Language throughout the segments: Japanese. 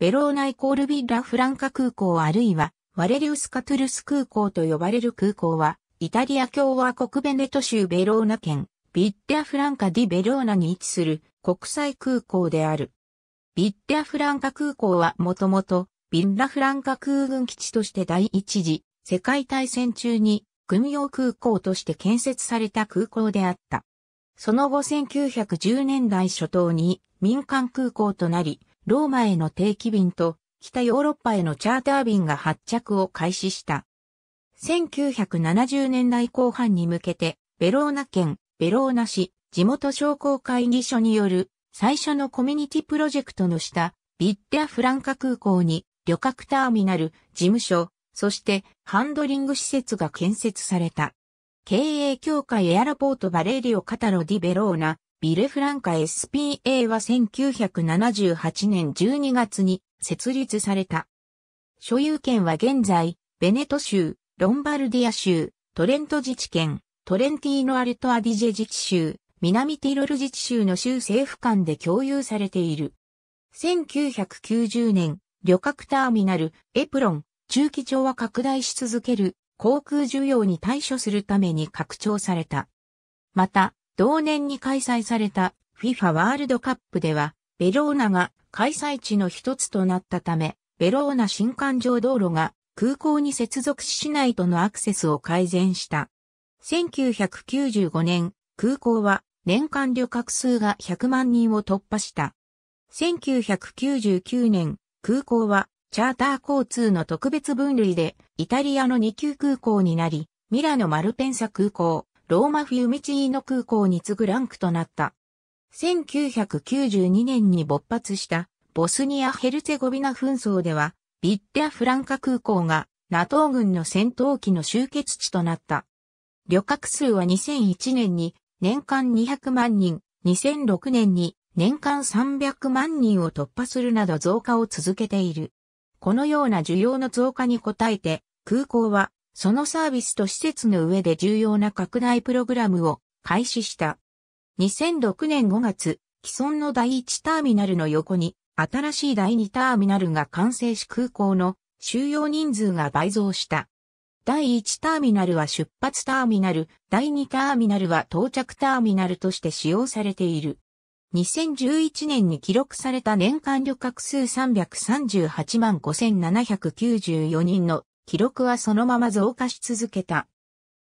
ベローナイコールビッラフランカ空港あるいは、ワレリウスカトゥルス空港と呼ばれる空港は、イタリア共和国ベネト州ベローナ県、ビッテアフランカディベローナに位置する国際空港である。ビッテアフランカ空港はもともと、ビッラフランカ空軍基地として第一次世界大戦中に軍用空港として建設された空港であった。その後1910年代初頭に民間空港となり、ローマへの定期便と北ヨーロッパへのチャーター便が発着を開始した。1970年代後半に向けて、ベローナ県、ベローナ市、地元商工会議所による最初のコミュニティプロジェクトの下、ビッテアフランカ空港に旅客ターミナル、事務所、そしてハンドリング施設が建設された。経営協会エアラポートバレーリオ・カタロ・ディ・ベローナ、ビレフランカ SPA は1978年12月に設立された。所有権は現在、ベネト州、ロンバルディア州、トレント自治県、トレンティーノ・アルト・アディジェ自治州、南ティロル自治州の州政府間で共有されている。1990年、旅客ターミナル、エプロン、中期長は拡大し続ける航空需要に対処するために拡張された。また、同年に開催された FIFA ワールドカップでは、ベローナが開催地の一つとなったため、ベローナ新環状道路が空港に接続し市内とのアクセスを改善した。1995年、空港は年間旅客数が100万人を突破した。1999年、空港はチャーター交通の特別分類でイタリアの2級空港になり、ミラノマルペンサ空港、ローマフィウミチーノ空港に次ぐランクとなった。1992年に勃発したボスニア・ヘルツェゴビナ紛争では、ビッテア・フランカ空港が NATO 軍の戦闘機の集結地となった。旅客数は2001年に年間200万人、2006年に年間300万人を突破するなど増加を続けている。このような需要の増加に応えて、空港はそのサービスと施設の上で重要な拡大プログラムを開始した。2006年5月、既存の第1ターミナルの横に、新しい第2ターミナルが完成し空港の収容人数が倍増した。第1ターミナルは出発ターミナル、第2ターミナルは到着ターミナルとして使用されている。2011年に記録された年間旅客数338万5794人の記録はそのまま増加し続けた。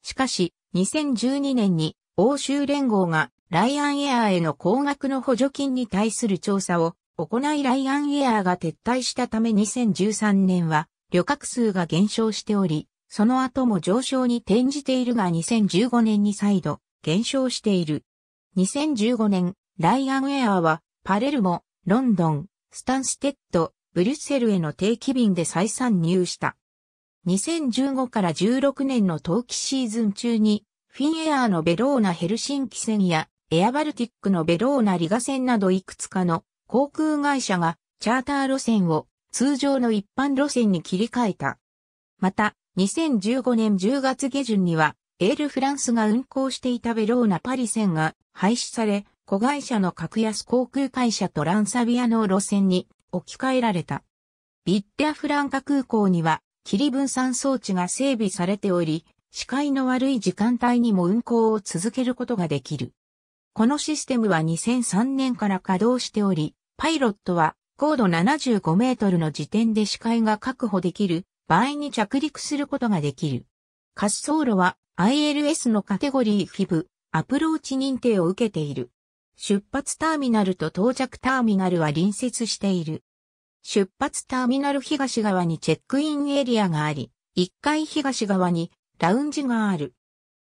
しかし、2012年に欧州連合がライアンエアーへの高額の補助金に対する調査を行いライアンエアーが撤退したため2013年は旅客数が減少しており、その後も上昇に転じているが2015年に再度減少している。2015年、ライアンエアーはパレルモ、ロンドン、スタンステッド、ブリュッセルへの定期便で再参入した。2015から16年の冬季シーズン中に、フィンエアーのベローナヘルシンキ戦や、エアバルティックのベローナリガ線などいくつかの航空会社がチャーター路線を通常の一般路線に切り替えた。また、2015年10月下旬には、エールフランスが運航していたベローナパリ線が廃止され、子会社の格安航空会社トランサビアの路線に置き換えられた。ビッテアフランカ空港には霧分散装置が整備されており、視界の悪い時間帯にも運行を続けることができる。このシステムは2003年から稼働しており、パイロットは高度75メートルの時点で視界が確保できる場合に着陸することができる。滑走路は ILS のカテゴリー FIB アプローチ認定を受けている。出発ターミナルと到着ターミナルは隣接している。出発ターミナル東側にチェックインエリアがあり、1階東側にラウンジがある。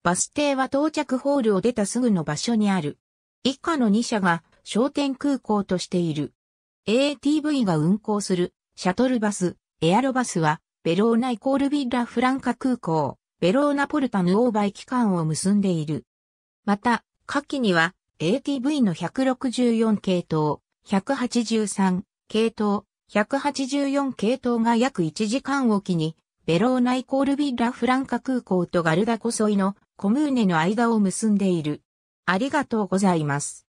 バス停は到着ホールを出たすぐの場所にある。以下の2社が商店空港としている。a t v が運行するシャトルバス、エアロバスはベローナイコールビッラフランカ空港、ベローナポルタヌオーバイ機関を結んでいる。また、下記には ATV の164系統、183系統、184系統が約1時間おきに、ベローナイコールビッラフランカ空港とガルダコソイのコムーネの間を結んでいる。ありがとうございます。